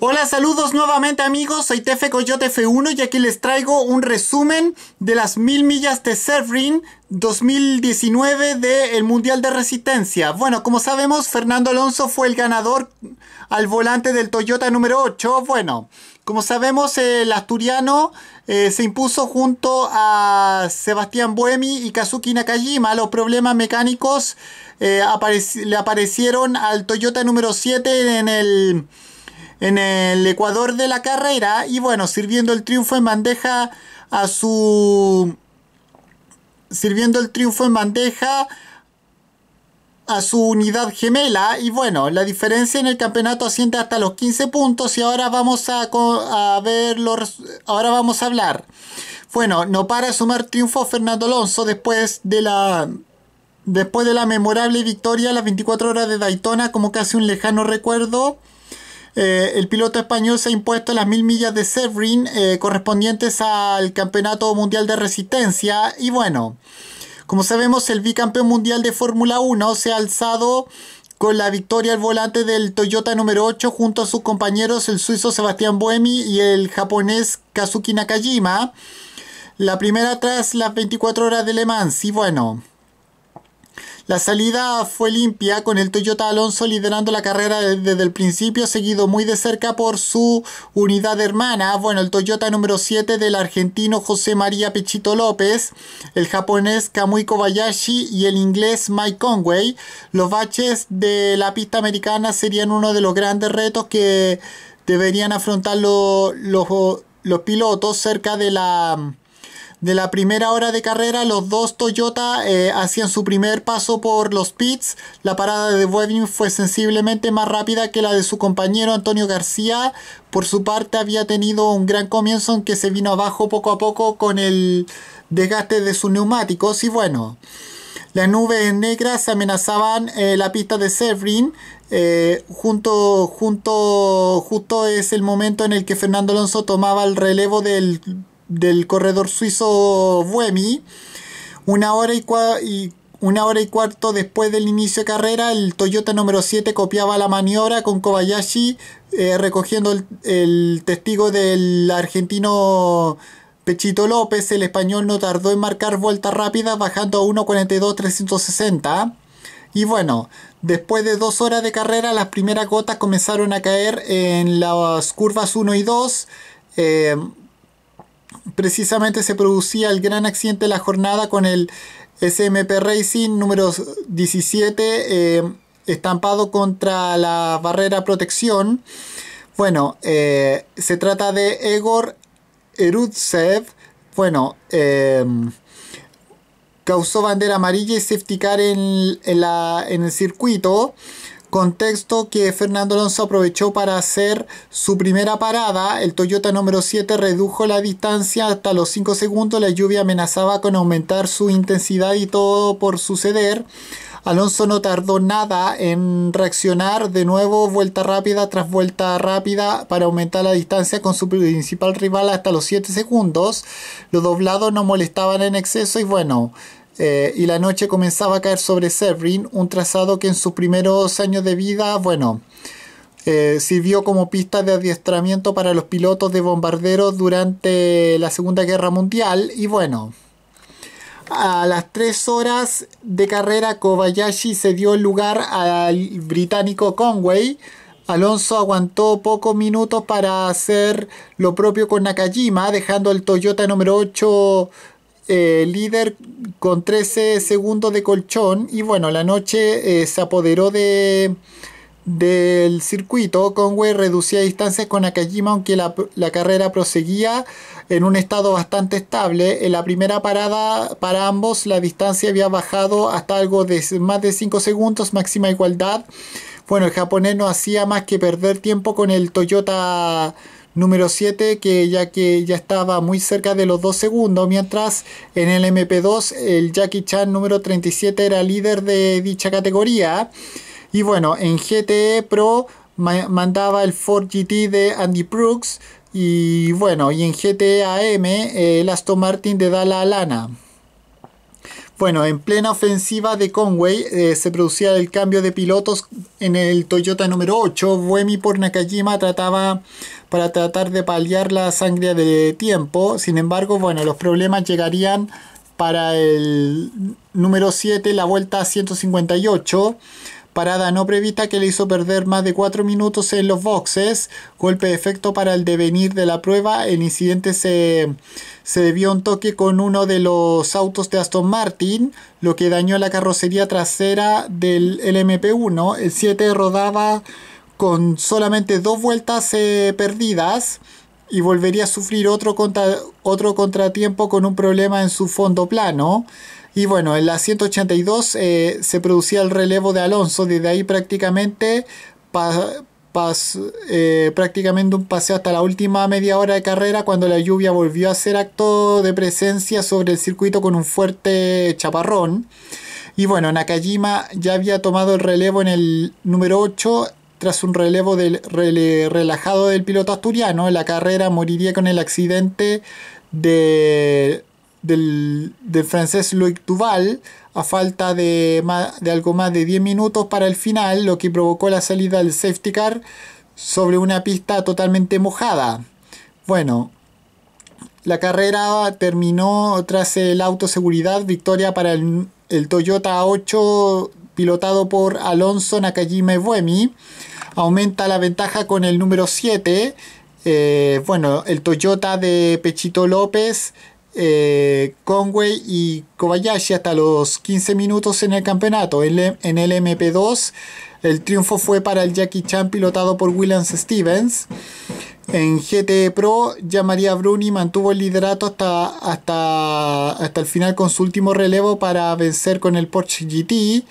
Hola, saludos nuevamente amigos, soy Tefe Coyote F1 y aquí les traigo un resumen de las mil millas de Sebring 2019 del Mundial de Resistencia. Bueno, como sabemos, Fernando Alonso fue el ganador al volante del Toyota número 8. Bueno, como sabemos, el asturiano eh, se impuso junto a Sebastián Buemi y Kazuki Nakajima. Los problemas mecánicos eh, le aparecieron al Toyota número 7 en el en el Ecuador de la carrera y bueno, sirviendo el triunfo en bandeja a su sirviendo el triunfo en bandeja a su unidad gemela y bueno, la diferencia en el campeonato asciende hasta los 15 puntos y ahora vamos a, a ver los, ahora vamos a hablar. Bueno, no para sumar triunfo Fernando Alonso después de la después de la memorable victoria las 24 horas de Daytona como casi un lejano recuerdo. Eh, el piloto español se ha impuesto las mil millas de Severin eh, correspondientes al Campeonato Mundial de Resistencia. Y bueno, como sabemos, el bicampeón mundial de Fórmula 1 se ha alzado con la victoria al volante del Toyota número 8 junto a sus compañeros el suizo Sebastián Buemi y el japonés Kazuki Nakajima. La primera tras las 24 horas de Le Mans. Y bueno, la salida fue limpia con el Toyota Alonso liderando la carrera desde el principio, seguido muy de cerca por su unidad hermana, bueno, el Toyota número 7 del argentino José María Pechito López, el japonés Kamui Kobayashi y el inglés Mike Conway. Los baches de la pista americana serían uno de los grandes retos que deberían afrontar los pilotos cerca de la de la primera hora de carrera, los dos Toyota eh, hacían su primer paso por los pits. La parada de Webbing fue sensiblemente más rápida que la de su compañero Antonio García. Por su parte, había tenido un gran comienzo aunque que se vino abajo poco a poco con el desgaste de sus neumáticos. Y bueno, las nubes negras amenazaban eh, la pista de Sevrin. Eh, junto, junto, justo es el momento en el que Fernando Alonso tomaba el relevo del del corredor suizo Buemi. Una hora y, una hora y cuarto después del inicio de carrera, el Toyota número 7 copiaba la maniobra con Kobayashi eh, recogiendo el, testigo del argentino Pechito López. El español no tardó en marcar vueltas rápidas bajando a 1.42.360. Y bueno, después de dos horas de carrera, las primeras gotas comenzaron a caer en las curvas 1 y 2 precisamente se producía el gran accidente de la jornada con el SMP Racing número 17 eh, estampado contra la barrera protección. Bueno, eh, se trata de Egor Erutsev. Bueno, eh, causó bandera amarilla y safety car en el circuito. Contexto que Fernando Alonso aprovechó para hacer su primera parada. El Toyota número 7 redujo la distancia hasta los 5 segundos. La lluvia amenazaba con aumentar su intensidad y todo por suceder. Alonso no tardó nada en reaccionar de nuevo vuelta rápida tras vuelta rápida para aumentar la distancia con su principal rival hasta los 7 segundos. Los doblados no molestaban en exceso y bueno, eh, y la noche comenzaba a caer sobre Severin, un trazado que en sus primeros años de vida, bueno, eh, sirvió como pista de adiestramiento para los pilotos de bombarderos durante la Segunda Guerra Mundial. Y bueno, a las tres horas de carrera, Kobayashi se dio lugar al británico Conway. Alonso aguantó pocos minutos para hacer lo propio con Nakajima, dejando el Toyota número 8 eh, líder con 13 segundos de colchón. Y bueno, la noche eh, se apoderó de, del circuito. Conway reducía distancias con Nakajima, aunque la, la, carrera proseguía en un estado bastante estable. En la primera parada para ambos, la distancia había bajado hasta algo de más de 5 segundos, máxima igualdad. Bueno, el japonés no hacía más que perder tiempo con el Toyota número 7 que ya que ya estaba muy cerca de los 2 segundos, mientras en el MP2 el Jackie Chan número 37 era líder de dicha categoría. Y bueno, en GTE Pro mandaba el Ford GT de Andy Brooks y bueno, y en GTE AM el Aston Martin de Dala Alana. Bueno, en plena ofensiva de Conway eh, se producía el cambio de pilotos en el Toyota número 8. Buemi por Nakajima trataba para tratar de paliar la sangre de tiempo. Sin embargo, bueno, los problemas llegarían para el número 7, la vuelta 158. Parada no prevista que le hizo perder más de 4 minutos en los boxes. Golpe de efecto para el devenir de la prueba. El incidente se, debió a un toque con uno de los autos de Aston Martin, lo que dañó la carrocería trasera del mp 1 El 7 rodaba con solamente dos vueltas eh, perdidas y volvería a sufrir otro, otro contratiempo con un problema en su fondo plano. Y bueno, en la 182 eh, se producía el relevo de Alonso, desde ahí prácticamente, eh, prácticamente un paseo hasta la última media hora de carrera cuando la lluvia volvió a ser acto de presencia sobre el circuito con un fuerte chaparrón. Y bueno, Nakajima ya había tomado el relevo en el número 8 tras un relevo relajado del piloto asturiano, la carrera moriría con el accidente del, francés Loic Duval a falta de, algo más de 10 minutos para el final, lo que provocó la salida del safety car sobre una pista totalmente mojada. Bueno, la carrera terminó tras el autoseguridad, victoria para el, Toyota 8 pilotado por Alonso Nakajima Buemi aumenta la ventaja con el número 7. Eh, bueno, el Toyota de Pechito López, eh, Conway y Kobayashi hasta los 15 minutos en el campeonato. en el MP2, el triunfo fue para el Jackie Chan pilotado por Williams Stevens. En GT Pro, ya María Bruni mantuvo el liderato hasta, hasta, hasta el final con su último relevo para vencer con el Porsche GT.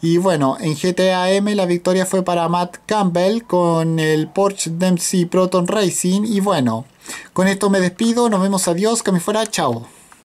Y bueno, en GTAM la victoria fue para Matt Campbell con el Porsche Dempsey Proton Racing. Y bueno, con esto me despido, nos vemos, adiós, que me fuera, chao.